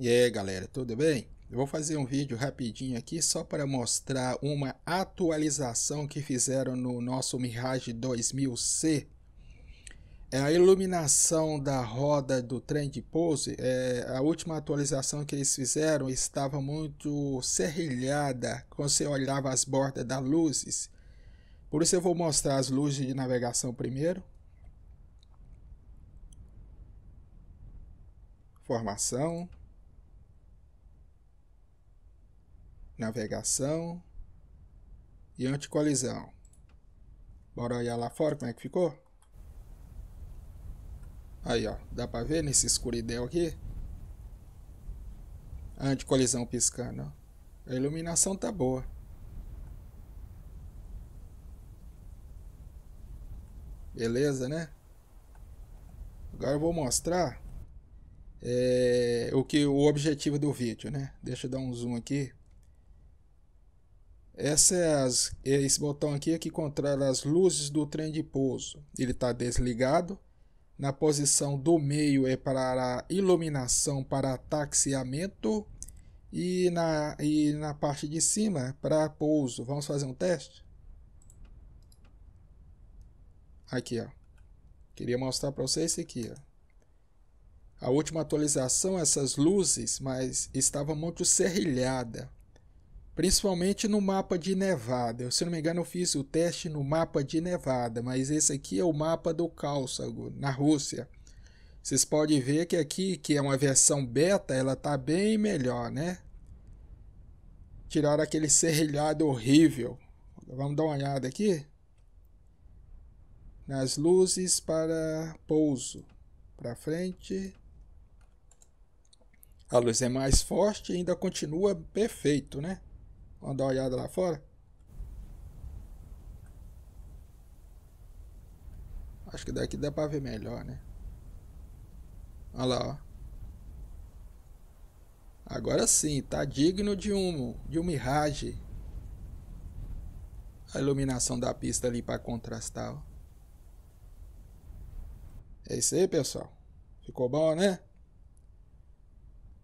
E aí galera, tudo bem? Eu vou fazer um vídeo rapidinho aqui só para mostrar uma atualização que fizeram no nosso Mirage 2000C. É a iluminação da roda do trem de pouso, é, a última atualização que eles fizeram estava muito serrilhada quando você olhava as bordas das luzes. Por isso eu vou mostrar as luzes de navegação primeiro. Formação. navegação e anticolisão. Bora olhar lá fora como é que ficou? Aí, ó, dá pra ver nesse escuridão aqui? Anticolisão piscando, ó. A iluminação tá boa. Beleza, né? Agora eu vou mostrar é, o que o objetivo do vídeo, né? Deixa eu dar um zoom aqui essa é as, é esse botão aqui é que controla as luzes do trem de pouso. Ele está desligado. Na posição do meio é para iluminação para taxiamento. E na, e na parte de cima é para pouso. Vamos fazer um teste? Aqui, ó. Queria mostrar para vocês esse aqui, ó. A última atualização, essas luzes, mas estava muito serrilhada principalmente no mapa de Nevada. Eu, se não me engano, eu fiz o teste no mapa de Nevada, mas esse aqui é o mapa do Cálçago, na Rússia. Vocês podem ver que aqui, que é uma versão beta, ela está bem melhor, né? Tiraram aquele serrilhado horrível. Vamos dar uma olhada aqui. Nas luzes para pouso. Para frente. A luz é mais forte e ainda continua perfeito, né? Vamos dar uma olhada lá fora. Acho que daqui dá pra ver melhor, né? Olha lá, ó. Agora sim, tá digno de um, de um mirage. A iluminação da pista ali para contrastar, ó. É isso aí, pessoal. Ficou bom, né?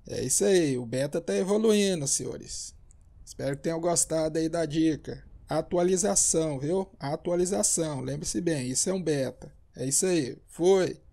É isso aí, o beta tá evoluindo, senhores. Espero que tenham gostado aí da dica. Atualização, viu? Atualização, lembre-se bem, isso é um beta. É isso aí. Foi.